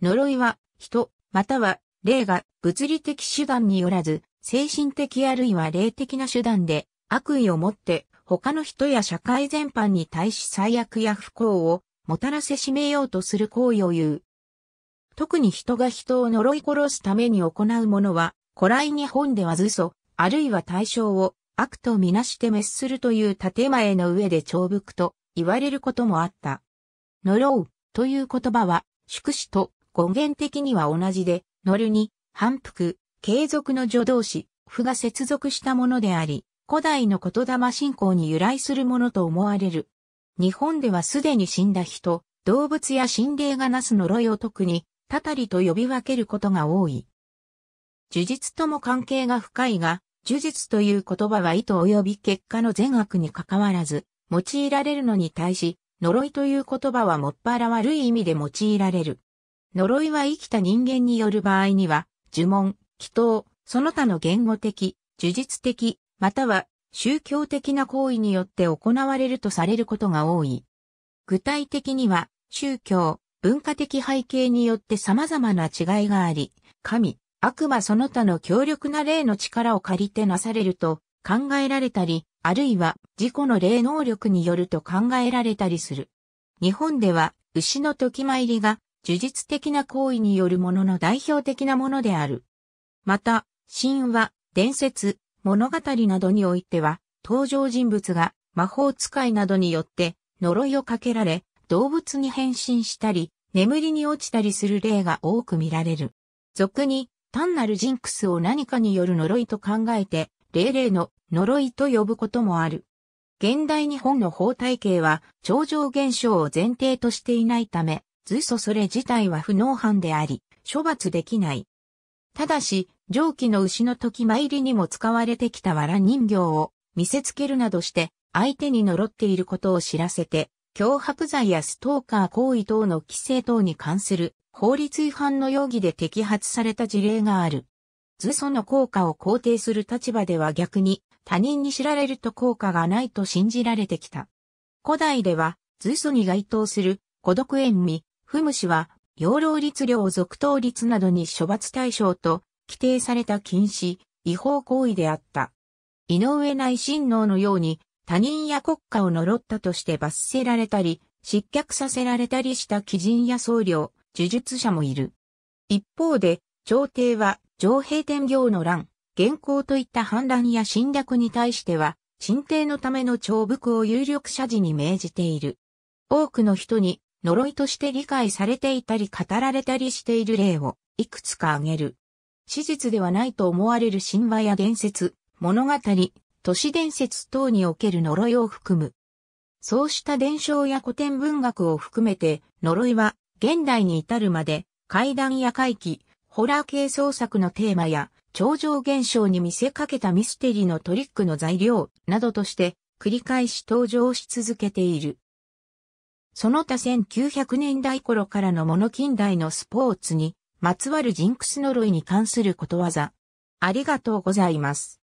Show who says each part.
Speaker 1: 呪いは、人、または、霊が物理的手段によらず、精神的あるいは霊的な手段で、悪意をもって、他の人や社会全般に対し最悪や不幸を、もたらせしめようとする行為を言う。特に人が人を呪い殺すために行うものは、古来日本では図あるいは対象を悪とみなして滅するという建前の上で長伏と言われることもあった。呪うという言葉は、宿死と語源的には同じで、ノルに、反復、継続の助動詞、符が接続したものであり、古代の言霊信仰に由来するものと思われる。日本ではすでに死んだ人、動物や心霊がなす呪いを特に、たたりと呼び分けることが多い。呪術とも関係が深いが、呪術という言葉は意図及び結果の善悪に関わらず、用いられるのに対し、呪いという言葉はもっぱら悪い意味で用いられる。呪いは生きた人間による場合には、呪文、祈祷、その他の言語的、呪術的、または宗教的な行為によって行われるとされることが多い。具体的には、宗教、文化的背景によって様々な違いがあり、神、悪魔その他の強力な霊の力を借りてなされると考えられたり、あるいは自己の霊能力によると考えられたりする。日本では牛の時参りが呪術的な行為によるものの代表的なものである。また、神話、伝説、物語などにおいては、登場人物が魔法使いなどによって呪いをかけられ、動物に変身したり、眠りに落ちたりする例が多く見られる。俗に、単なるジンクスを何かによる呪いと考えて、霊霊の呪いと呼ぶこともある。現代日本の法体系は、超常現象を前提としていないため、図素それ自体は不能犯であり、処罰できない。ただし、上記の牛の時参りにも使われてきた藁人形を見せつけるなどして、相手に呪っていることを知らせて、脅迫罪やストーカー行為等の規制等に関する法律違反の容疑で摘発された事例がある。図素の効果を肯定する立場では逆に他人に知られると効果がないと信じられてきた。古代では図素に該当する孤独縁味、フム氏は、養老律令続投律などに処罰対象と規定された禁止、違法行為であった。井上内親王のように他人や国家を呪ったとして罰せられたり、失脚させられたりした貴人や僧侶、呪術者もいる。一方で、朝廷は上平天行の乱、現行といった反乱や侵略に対しては、新帝のための長伏を有力者時に命じている。多くの人に呪いとして理解されていたり語られたりしている例をいくつか挙げる。史実ではないと思われる神話や伝説、物語、都市伝説等における呪いを含む。そうした伝承や古典文学を含めて、呪いは現代に至るまで、怪談や怪奇、ホラー系創作のテーマや、超常現象に見せかけたミステリーのトリックの材料などとして繰り返し登場し続けている。その他1900年代頃からのもの近代のスポーツにまつわるジンクス呪いに関することわざ。ありがとうございます。